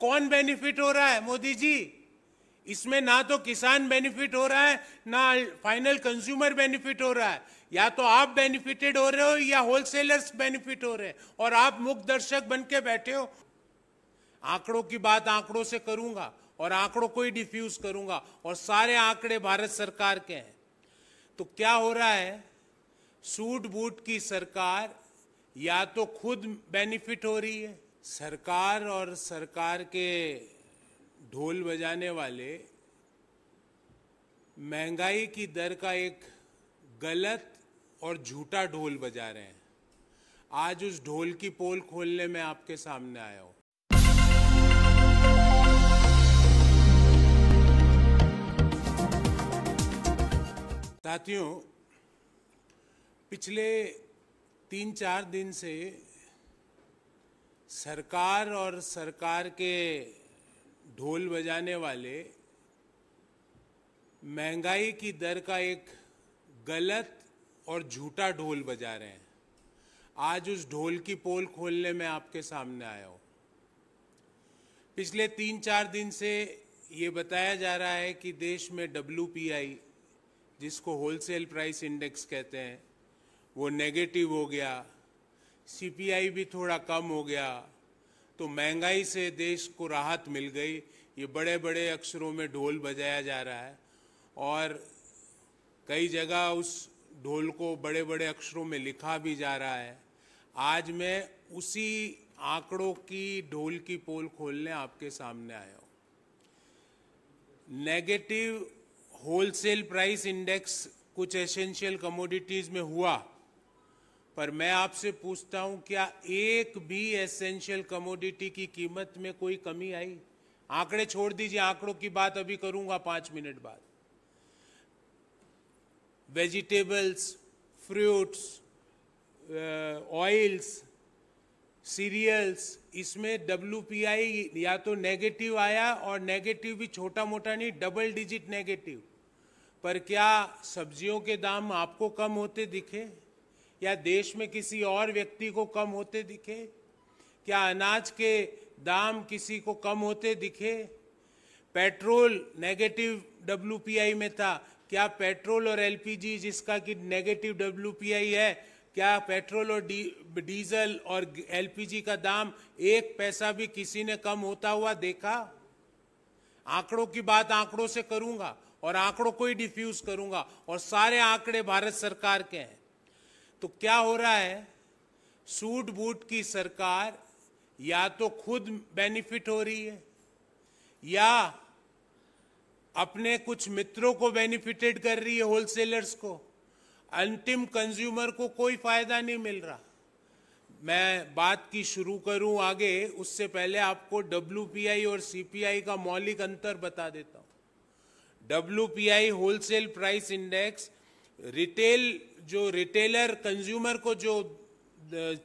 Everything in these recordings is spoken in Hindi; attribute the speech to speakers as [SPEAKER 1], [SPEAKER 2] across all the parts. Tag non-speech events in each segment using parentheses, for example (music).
[SPEAKER 1] कौन बेनिफिट हो रहा है मोदी जी इसमें ना तो किसान बेनिफिट हो रहा है ना फाइनल कंज्यूमर बेनिफिट हो रहा है या तो आप बेनिफिटेड हो रहे हो या होलसेलर्स बेनिफिट हो रहे हैं और आप मुख्य दर्शक बन के बैठे हो आंकड़ों की बात आंकड़ों से करूंगा और आंकड़ों को ही डिफ्यूज करूंगा और सारे आंकड़े भारत सरकार के हैं तो क्या हो रहा है सूट बूट की सरकार या तो खुद बेनिफिट हो रही है सरकार और सरकार के ढोल बजाने वाले महंगाई की दर का एक गलत और झूठा ढोल बजा रहे हैं आज उस ढोल की पोल खोलने में आपके सामने आया हूं साथियों पिछले तीन चार दिन से सरकार और सरकार के ढोल बजाने वाले महंगाई की दर का एक गलत और झूठा ढोल बजा रहे हैं आज उस ढोल की पोल खोलने में आपके सामने आया हूँ पिछले तीन चार दिन से ये बताया जा रहा है कि देश में डब्ल्यू जिसको होलसेल प्राइस इंडेक्स कहते हैं वो नेगेटिव हो गया सीपीआई भी थोड़ा कम हो गया तो महंगाई से देश को राहत मिल गई ये बड़े बड़े अक्षरों में ढोल बजाया जा रहा है और कई जगह उस ढोल को बड़े बड़े अक्षरों में लिखा भी जा रहा है आज मैं उसी आंकड़ों की ढोल की पोल खोलने आपके सामने आया हूँ नेगेटिव होलसेल प्राइस इंडेक्स कुछ एसेंशियल कमोडिटीज़ में हुआ पर मैं आपसे पूछता हूं क्या एक भी एसेंशियल कमोडिटी की कीमत में कोई कमी आई आंकड़े छोड़ दीजिए आंकड़ों की बात अभी करूंगा पांच मिनट बाद वेजिटेबल्स फ्रूट्स ऑयल्स सीरियल्स इसमें डब्ल्यू या तो नेगेटिव आया और नेगेटिव भी छोटा मोटा नहीं डबल डिजिट नेगेटिव पर क्या सब्जियों के दाम आपको कम होते दिखे या देश में किसी और व्यक्ति को कम होते दिखे क्या अनाज के दाम किसी को कम होते दिखे पेट्रोल नेगेटिव डब्ल्यूपीआई में था क्या पेट्रोल और एल जिसका कि नेगेटिव डब्ल्यूपीआई है क्या पेट्रोल और डी, डीजल और एल का दाम एक पैसा भी किसी ने कम होता हुआ देखा आंकड़ों की बात आंकड़ों से करूंगा और आंकड़ों को ही डिफ्यूज करूंगा और सारे आंकड़े भारत सरकार के हैं तो क्या हो रहा है सूट बूट की सरकार या तो खुद बेनिफिट हो रही है या अपने कुछ मित्रों को बेनिफिटेड कर रही है होलसेलर्स को अंतिम कंज्यूमर को कोई फायदा नहीं मिल रहा मैं बात की शुरू करूं आगे उससे पहले आपको डब्ल्यू और सीपीआई का मौलिक अंतर बता देता हूं I wholesale price index retail जो रिटेलर कंज्यूमर को जो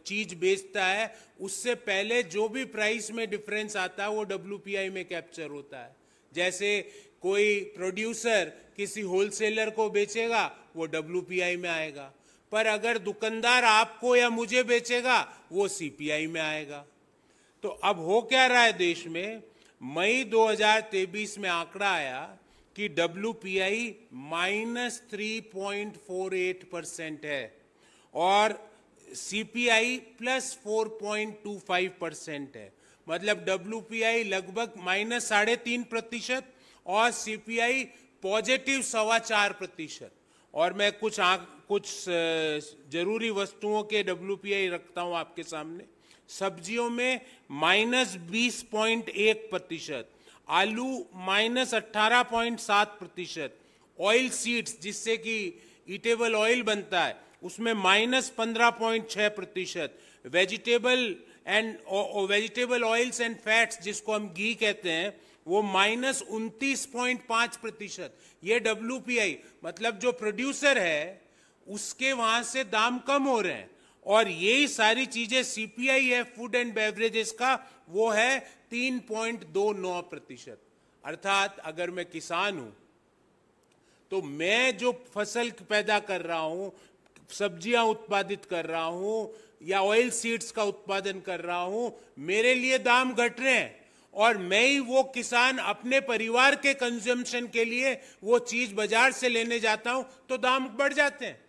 [SPEAKER 1] चीज बेचता है उससे पहले जो भी प्राइस में डिफरेंस आता है वो डब्ल्यू में कैप्चर होता है जैसे कोई प्रोड्यूसर किसी होलसेलर को बेचेगा वो डब्ल्यू में आएगा पर अगर दुकानदार आपको या मुझे बेचेगा वो सीपीआई में आएगा तो अब हो क्या रहा है देश में मई 2023 में आंकड़ा आया कि W P I minus three point four eight percent है और C P I plus four point two five percent है मतलब डब्ल्यू पी आई लगभग माइनस साढ़े तीन प्रतिशत और सी पी आई पॉजिटिव सवा चार प्रतिशत और मैं कुछ आ, कुछ जरूरी वस्तुओं के डब्ल्यू पी आई रखता हूँ आपके सामने सब्जियों में माइनस बीस पॉइंट एक प्रतिशत आलू माइनस अट्ठारह पॉइंट सात प्रतिशत ऑयल सीड्स जिससे कि ईटेबल ऑयल बनता है उसमें माइनस पंद्रह पॉइंट छः प्रतिशत vegetable and vegetable oils and fats जिसको हम घी कहते हैं वो माइनस उनतीस पॉइंट पाँच प्रतिशत ये डब्ल्यू मतलब जो प्रोड्यूसर है उसके वहां से दाम कम हो रहे हैं और यही सारी चीजें सीपीआई है फूड एंड बेवरेजेस का वो है 3.29 प्रतिशत अर्थात अगर मैं किसान हूं तो मैं जो फसल पैदा कर रहा हूं सब्जियां उत्पादित कर रहा हूं या ऑयल सीड्स का उत्पादन कर रहा हूं मेरे लिए दाम घट रहे हैं और मैं ही वो किसान अपने परिवार के कंज्यूम्शन के लिए वो चीज बाजार से लेने जाता हूं तो दाम बढ़ जाते हैं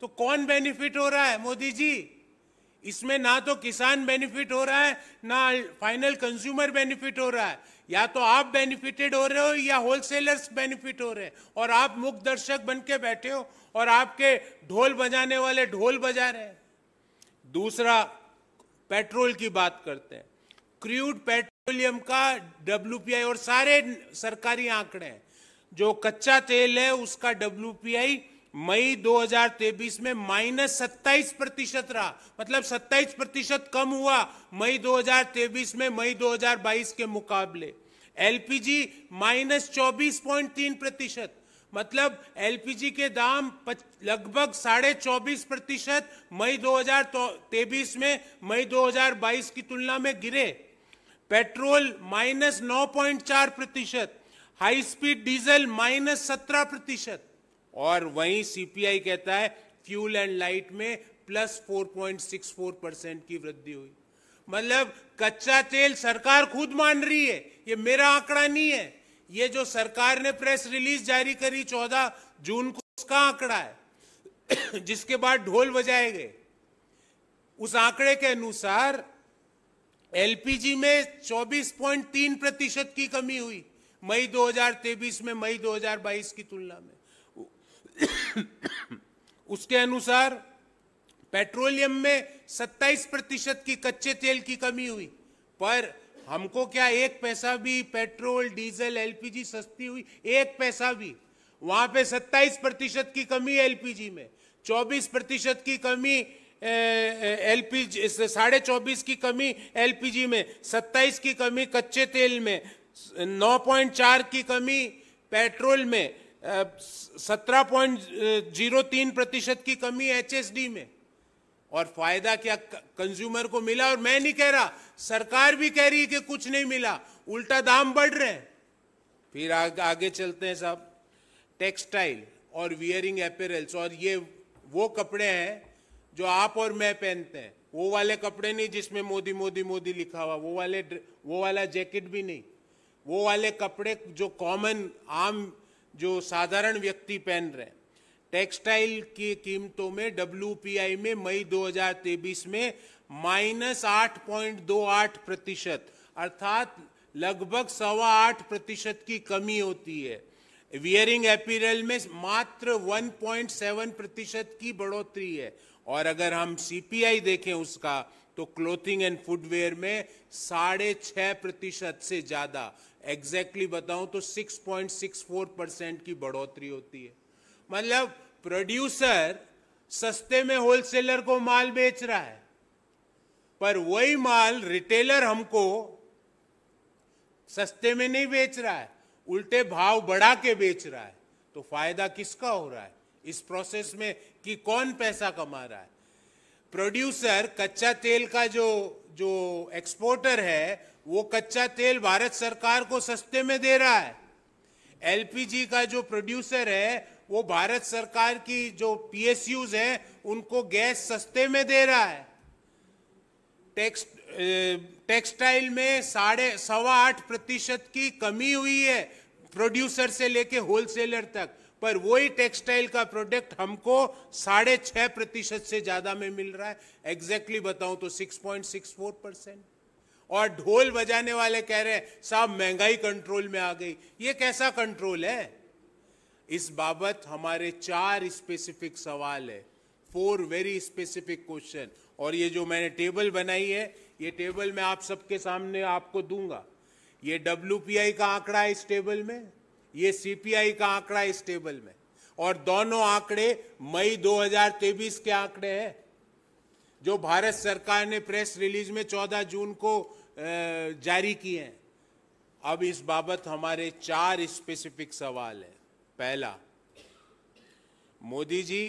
[SPEAKER 1] तो कौन बेनिफिट हो रहा है मोदी जी इसमें ना तो किसान बेनिफिट हो रहा है ना फाइनल कंज्यूमर बेनिफिट हो रहा है या तो आप बेनिफिटेड हो रहे हो या होलसेलर्स बेनिफिट हो रहे हैं और आप मुख दर्शक बन के बैठे हो और आपके ढोल बजाने वाले ढोल बजा रहे हैं दूसरा पेट्रोल की बात करते हैं क्रूड पेट्रोलियम का डब्ल्यू और सारे सरकारी आंकड़े हैं जो कच्चा तेल है उसका डब्ल्यू मई 2023 में माइनस सत्ताईस प्रतिशत रहा मतलब 27 प्रतिशत कम हुआ मई 2023 में मई 2022 के मुकाबले एलपीजी माइनस चौबीस पॉइंट तीन प्रतिशत मतलब एलपीजी के दाम लगभग साढ़े चौबीस प्रतिशत मई 2023 में मई 2022 की तुलना में गिरे पेट्रोल माइनस नौ पॉइंट चार प्रतिशत हाई स्पीड डीजल माइनस सत्रह प्रतिशत और वहीं सीपीआई कहता है फ्यूल एंड लाइट में प्लस 4.64 परसेंट की वृद्धि हुई मतलब कच्चा तेल सरकार खुद मान रही है ये मेरा आंकड़ा नहीं है ये जो सरकार ने प्रेस रिलीज जारी करी 14 जून को उसका आंकड़ा है (coughs) जिसके बाद ढोल बजाए गए उस आंकड़े के अनुसार एलपीजी में 24.3 प्रतिशत की कमी हुई मई 2023 में मई 2022 की तुलना में उसके अनुसार पेट्रोलियम में 27 प्रतिशत की कच्चे तेल की कमी हुई पर हमको क्या एक पैसा भी पेट्रोल डीजल एलपीजी सस्ती हुई एक पैसा भी वहां पे 27 प्रतिशत की कमी एलपीजी में 24 प्रतिशत की कमी एलपीजी साढ़े चौबीस की कमी एलपीजी में 27 की कमी कच्चे तेल में 9.4 की कमी पेट्रोल में सत्रह पॉइंट जीरो तीन प्रतिशत की कमी एच में और फायदा क्या कंज्यूमर को मिला और मैं नहीं कह रहा सरकार भी कह रही है कि कुछ नहीं मिला उल्टा दाम बढ़ रहे हैं फिर आ, आगे चलते हैं साहब टेक्सटाइल और वियरिंग अपेरल्स और ये वो कपड़े हैं जो आप और मैं पहनते हैं वो वाले कपड़े नहीं जिसमें मोदी मोदी मोदी लिखा हुआ वो वाले वो वाला जैकेट भी नहीं वो वाले कपड़े जो कॉमन आम जो साधारण व्यक्ति पहन रहे हैं टेक्सटाइल की कीमतों में डब्ल्यू में मई 2023 में माइनस आठ पॉइंट दो आठ प्रतिशत अर्थात लगभग सवा आठ प्रतिशत की कमी होती है वियरिंग एपीरल में मात्र 1.7 प्रतिशत की बढ़ोतरी है और अगर हम सीपीआई देखें उसका तो क्लोथिंग एंड फुटवेयर में साढ़े छः प्रतिशत से ज़्यादा एग्जैक्टली exactly बताऊं तो 6.64 परसेंट की बढ़ोतरी होती है मतलब प्रोड्यूसर सस्ते में होलसेलर को माल बेच रहा है पर वही माल रिटेलर हमको सस्ते में नहीं बेच रहा है उल्टे भाव बढ़ा के बेच रहा है तो फायदा किसका हो रहा है इस प्रोसेस में कि कौन पैसा कमा रहा है प्रोड्यूसर कच्चा तेल का जो जो एक्सपोर्टर है वो कच्चा तेल भारत सरकार को सस्ते में दे रहा है एलपीजी का जो प्रोड्यूसर है वो भारत सरकार की जो पीएसयूज हैं उनको गैस सस्ते में दे रहा है टेक्स टेक्सटाइल में साढ़े सवा आठ प्रतिशत की कमी हुई है प्रोड्यूसर से लेके होलसेलर तक पर वही टेक्सटाइल का प्रोडक्ट हमको साढ़े छह प्रतिशत से ज्यादा में मिल रहा है एग्जैक्टली exactly बताऊं तो six point six four percent और ढोल बजाने वाले कह रहे हैं साहब महंगाई कंट्रोल में आ गई ये कैसा कंट्रोल है इस बाबत हमारे चार स्पेसिफिक सवाल है फोर वेरी स्पेसिफिक क्वेश्चन और ये जो मैंने टेबल बनाई है ये टेबल मैं आप सबके सामने आपको दूंगा ये डब्ल्यू का आंकड़ा इस टेबल में ये सीपीआई का आंकड़ा इस टेबल में और दोनों आंकड़े मई 2023 के आंकड़े हैं जो भारत सरकार ने प्रेस रिलीज में 14 जून को जारी किए हैं अब इस बाबत हमारे चार स्पेसिफिक सवाल हैं पहला मोदी जी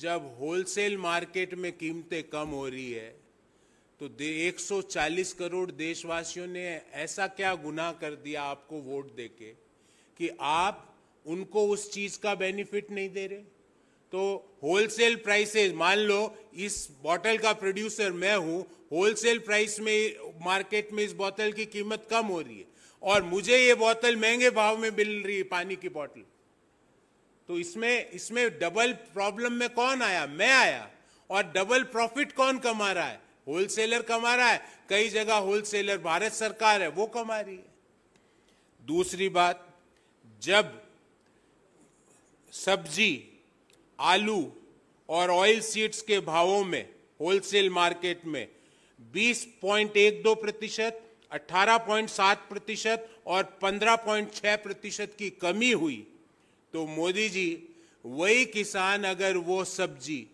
[SPEAKER 1] जब होलसेल मार्केट में कीमतें कम हो रही है तो 140 करोड़ देशवासियों ने ऐसा क्या गुनाह कर दिया आपको वोट देके कि आप उनको उस चीज का बेनिफिट नहीं दे रहे तो होलसेल प्राइसेज मान लो इस बॉटल का प्रोड्यूसर मैं हूँ होलसेल प्राइस में मार्केट में इस बोतल की कीमत कम हो रही है और मुझे ये बोतल महंगे भाव में मिल रही है पानी की बोतल तो इसमें इसमें डबल प्रॉब्लम में कौन आया मैं आया और डबल प्रॉफिट कौन कमा रहा है होलसेलर कमा रहा है कई जगह होलसेलर भारत सरकार है वो कमा रही है दूसरी बात जब सब्जी आलू और ऑयल सीड्स के भावों में होलसेल मार्केट में 20.12 प्रतिशत 18.7 प्रतिशत और 15.6 प्रतिशत की कमी हुई तो मोदी जी वही किसान अगर वो सब्जी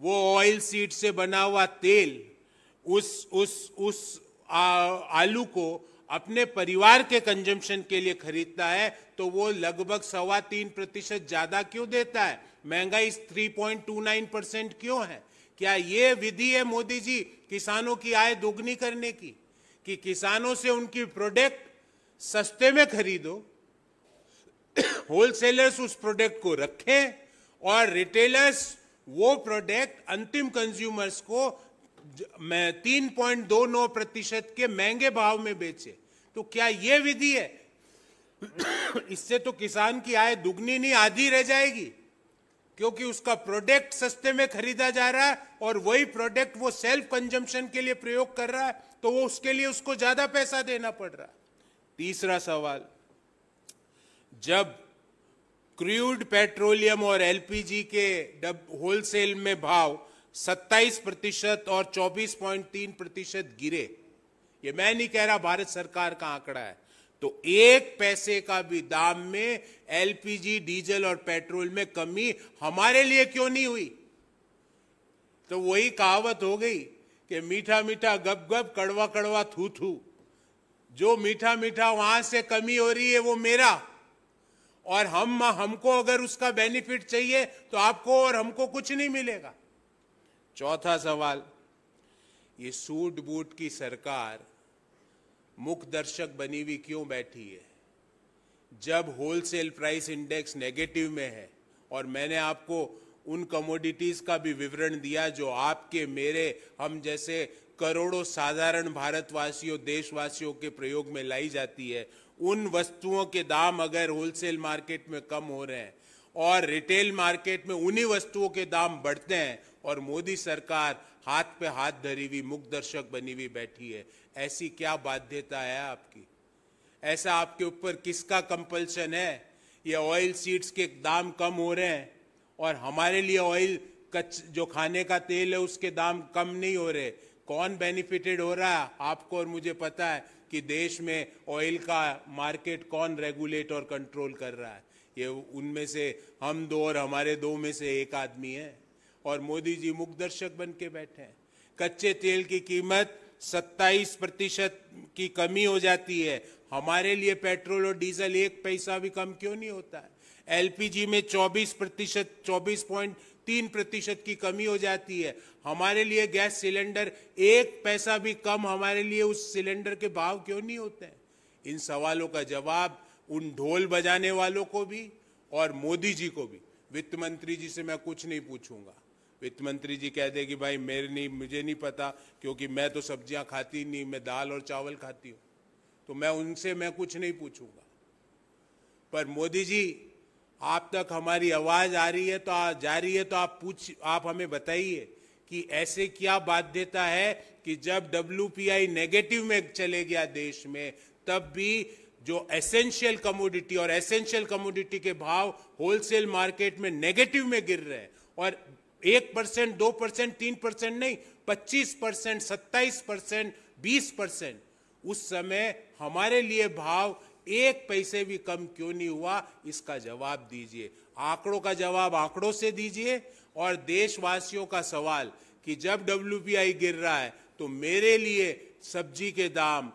[SPEAKER 1] वो ऑयल सीड से बना हुआ तेल उस उस उस आ, आलू को अपने परिवार के कंजम्पशन के लिए खरीदता है तो वो लगभग सवा तीन प्रतिशत ज्यादा क्यों देता है महंगाई three point two nine percent क्यों है क्या ये विधि है मोदी जी किसानों की आय दोगुनी करने की कि किसानों से उनकी प्रोडक्ट सस्ते में खरीदो होलसेलर्स उस प्रोडक्ट को रखें और रिटेलर्स वो प्रोडक्ट अंतिम कंज्यूमर्स को मैं तीन पॉइंट दो नौ प्रतिशत के महंगे भाव में बेचे तो क्या ये विधि है (coughs) इससे तो किसान की आय दुगनी नहीं आधी रह जाएगी क्योंकि उसका प्रोडक्ट सस्ते में खरीदा जा रहा है और वही प्रोडक्ट वो सेल्फ कंजम्पशन के लिए प्रयोग कर रहा है तो वो उसके लिए उसको ज्यादा पैसा देना पड़ रहा है तीसरा सवाल जब क्रूड पेट्रोलियम और एलपीजी के डब होलसेल में भाव सत्ताईस प्रतिशत और 24.3 प्रतिशत गिरे ये मैं नहीं कह रहा भारत सरकार का आंकड़ा है तो एक पैसे का भी दाम में एलपीजी डीजल और पेट्रोल में कमी हमारे लिए क्यों नहीं हुई तो वही कहावत हो गई कि मीठा मीठा गप गप कड़वा कड़वा थू थू जो मीठा मीठा वहां से कमी हो रही है वो मेरा और हम हमको अगर उसका बेनिफिट चाहिए तो आपको और हमको कुछ नहीं मिलेगा चौथा सवाल ये सूट बूट की सरकार मुख दर्शक बनी हुई क्यों बैठी है जब होलसेल प्राइस इंडेक्स नेगेटिव में है और मैंने आपको उन कमोडिटीज का भी विवरण दिया जो आपके मेरे हम जैसे करोड़ों साधारण भारतवासियों देशवासियों के प्रयोग में लाई जाती है उन वस्तुओं के दाम अगर होलसेल मार्केट में कम हो रहे हैं और रिटेल मार्केट में उन्हीं वस्तुओं के दाम बढ़ते हैं और मोदी सरकार हाथ पे हाथ धरी हुई मुख दर्शक बनी हुई बैठी है ऐसी क्या बाध्यता है आपकी ऐसा आपके ऊपर किसका कंपल्शन है ये ऑयल सीड्स के दाम कम हो रहे हैं और हमारे लिए ऑयल कच जो खाने का तेल है उसके दाम कम नहीं हो रहे कौन बेनिफिटेड हो रहा है आपको और मुझे पता है कि देश में ऑयल का मार्केट कौन रेगुलेट और कंट्रोल कर रहा है ये उनमें से हम दो और हमारे दो में से एक आदमी है और मोदी जी मुखदर्शक बन के बैठे हैं कच्चे तेल की कीमत 27 प्रतिशत की कमी हो जाती है हमारे लिए पेट्रोल और डीजल एक पैसा भी कम क्यों नहीं होता है एलपीजी में 24 प्रतिशत चौबीस पॉइंट तीन प्रतिशत की कमी हो जाती है हमारे लिए गैस सिलेंडर एक पैसा भी कम हमारे लिए उस सिलेंडर के भाव क्यों नहीं होते हैं इन सवालों का जवाब उन ढोल बजाने वालों को भी और मोदी जी को भी वित्त मंत्री जी से मैं कुछ नहीं पूछूंगा वित्त मंत्री जी कह दे कि भाई मेरे नहीं मुझे नहीं पता क्योंकि मैं तो सब्जियां खाती नहीं मैं दाल और चावल खाती हूँ तो मैं उनसे मैं कुछ नहीं पूछूंगा पर मोदी जी आप तक हमारी आवाज़ आ रही है तो आ, जा रही है तो आप पूछ आप हमें बताइए कि ऐसे क्या बाध्यता है कि जब डब्ल्यू नेगेटिव में चले गया देश में तब भी जो एसेंशियल कमोडिटी और एसेंशियल कमोडिटी के भाव होलसेल मार्केट में नेगेटिव में गिर रहे हैं और एक परसेंट दो परसेंट तीन परसेंट नहीं पच्चीस परसेंट सत्ताईस परसेंट बीस परसेंट उस समय हमारे लिए भाव एक पैसे भी कम क्यों नहीं हुआ इसका जवाब दीजिए आंकड़ों का जवाब आंकड़ों से दीजिए और देशवासियों का सवाल कि जब डब्ल्यू गिर रहा है तो मेरे लिए सब्जी के दाम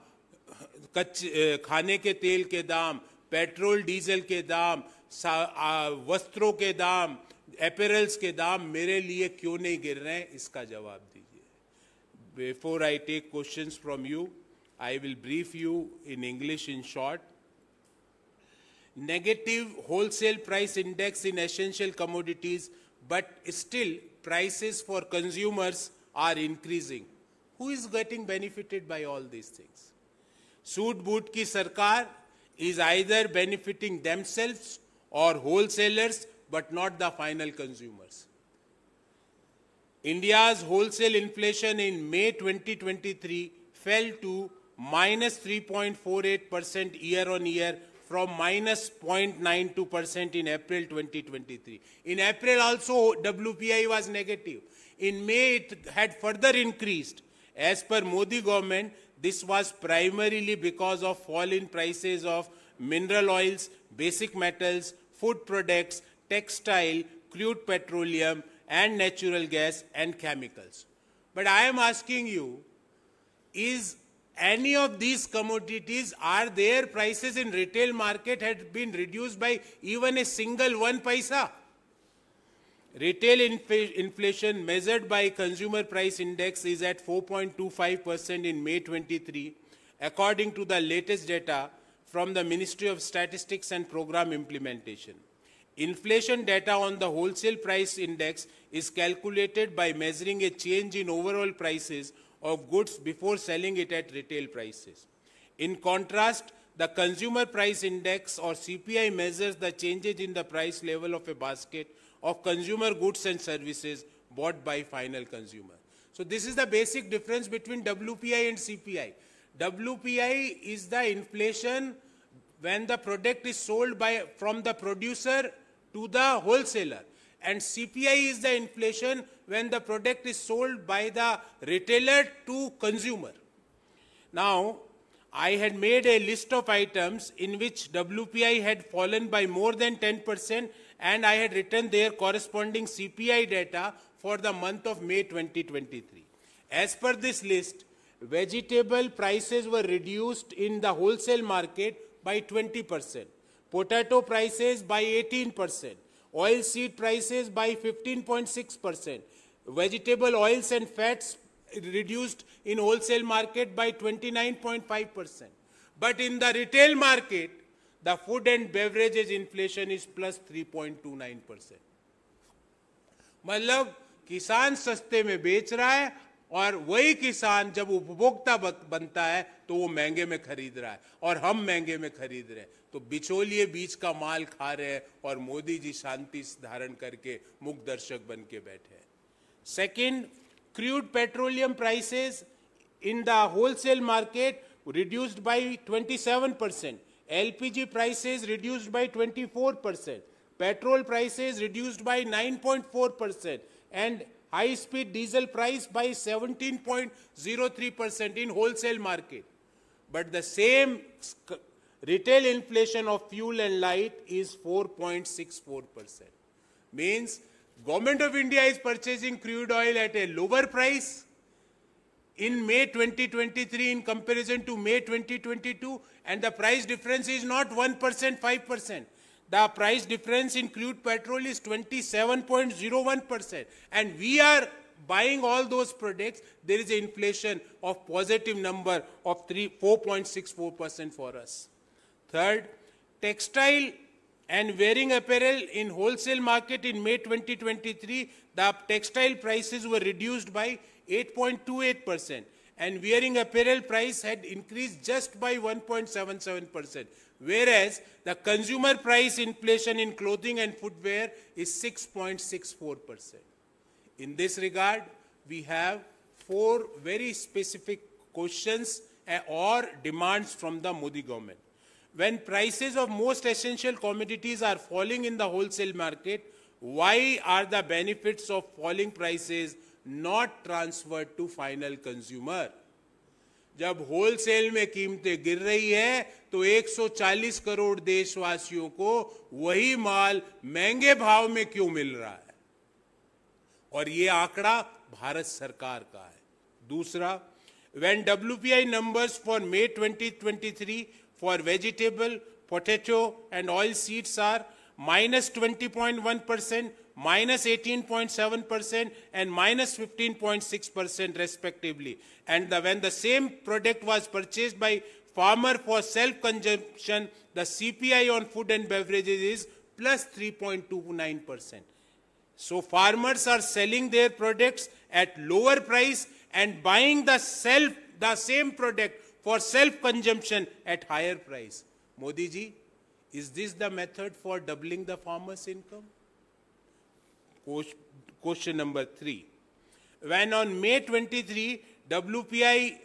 [SPEAKER 1] कच्चे खाने के तेल के दाम पेट्रोल डीजल के दाम वस्त्रों के दाम अपरेल्स के दाम मेरे लिए क्यों नहीं गिर रहे हैं इसका जवाब दीजिए before I take question from you I will brief you in English in short negative wholesale price index in essential commodities, but still prices for consumers are increasing. Who is getting benefited by all these things? Suit boot ki sarkar is either benefiting themselves or wholesalers but not the final consumers. India's wholesale inflation in May 2023 fell to minus 3.48% year on year from minus 0.92% in April 2023. In April also, WPI was negative. In May, it had further increased. As per Modi government, this was primarily because of fall in prices of mineral oils, basic metals, food products, textile, crude petroleum, and natural gas and chemicals. But I am asking you, is any of these commodities, are their prices in retail market had been reduced by even a single one paisa? Retail inflation measured by consumer price index is at 4.25% in May 23, according to the latest data from the Ministry of Statistics and Program Implementation. Inflation data on the wholesale price index is calculated by measuring a change in overall prices of goods before selling it at retail prices. In contrast, the consumer price index or CPI measures the changes in the price level of a basket of consumer goods and services bought by final consumer. So this is the basic difference between WPI and CPI. WPI is the inflation when the product is sold by from the producer to the wholesaler. And CPI is the inflation when the product is sold by the retailer to consumer. Now, I had made a list of items in which WPI had fallen by more than 10% and I had written their corresponding CPI data for the month of May 2023. As per this list, vegetable prices were reduced in the wholesale market by 20%. potato prices by 18%, oil seed prices by 15.6%, vegetable oils and fats reduced in wholesale market by 29.5%. But in the retail market, the food and beverages inflation is plus 3.29 percent मतलब किसान सस्ते में बेच रहा है और वही किसान जब उपभोक्ता बनता है तो वो महंगे में खरीद रहा है और हम महंगे में खरीद रहे हैं तो बिचौलिए बीज का माल खा रहे हैं और मोदी जी शांति धारण करके मुख दर्शक बन के बैठे हैं second crude petroleum prices in the wholesale market reduced by 27%. LPG prices reduced by 24%. Petrol prices reduced by 9.4%. And high-speed diesel price by 17.03% in wholesale market. But the same retail inflation of fuel and light is 4.64%. Means Government of India is purchasing crude oil at a lower price in May 2023 in comparison to May 2022 and the price difference is not 1%, 5%. The price difference in crude petrol is 27.01%. And we are buying all those products. There is inflation of positive number of 4.64% for us. Third, textile and wearing apparel in wholesale market in May 2023, the textile prices were reduced by 8.28% and wearing apparel price had increased just by 1.77% whereas the consumer price inflation in clothing and footwear is 6.64%. In this regard, we have four very specific questions eh, or demands from the Modi government. When prices of most essential commodities are falling in the wholesale market, why are the benefits of falling prices not transferred to final consumer? जब होलसेल में कीमतें गिर रही है तो 140 करोड़ देशवासियों को वही माल महंगे भाव में क्यों मिल रहा है और ये आंकड़ा भारत सरकार का है दूसरा when W P I number for May twenty twenty three for vegetable potato and oil seeds are minus twenty point one percent minus 18.7% and minus 15.6% respectively. And the, when the same product was purchased by farmer for self-consumption, the CPI on food and beverages is plus 3.29%. So farmers are selling their products at lower price and buying the self the same product for self-consumption at higher price. Modi ji, is this the method for doubling the farmer's income? Question number three. When on May 23, WPI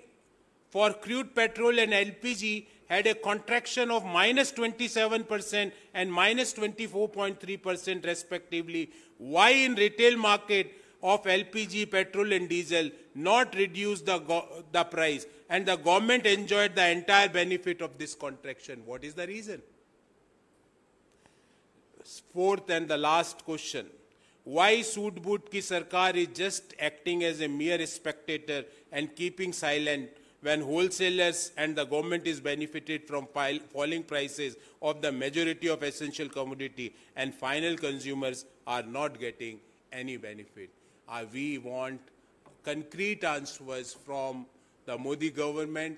[SPEAKER 1] for crude petrol and LPG had a contraction of minus 27% and minus 24.3% respectively. Why in retail market of LPG, petrol and diesel not reduce the, the price and the government enjoyed the entire benefit of this contraction? What is the reason? Fourth and the last question. Why Sudbut ki Sarkar is just acting as a mere spectator and keeping silent when wholesalers and the government is benefited from falling prices of the majority of essential commodity and final consumers are not getting any benefit. Uh, we want concrete answers from the Modi government,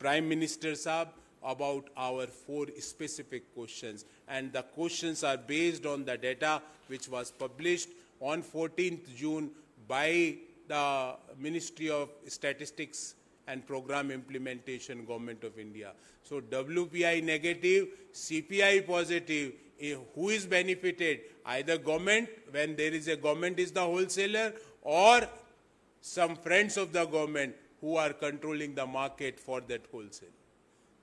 [SPEAKER 1] Prime Minister Saab, about our four specific questions. And the questions are based on the data which was published on 14th June by the Ministry of Statistics and Program Implementation, Government of India. So WPI negative, CPI positive, eh, who is benefited? Either government, when there is a government is the wholesaler, or some friends of the government who are controlling the market for that wholesale.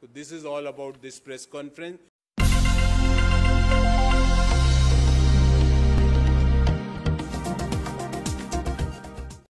[SPEAKER 1] So this is all about this press conference.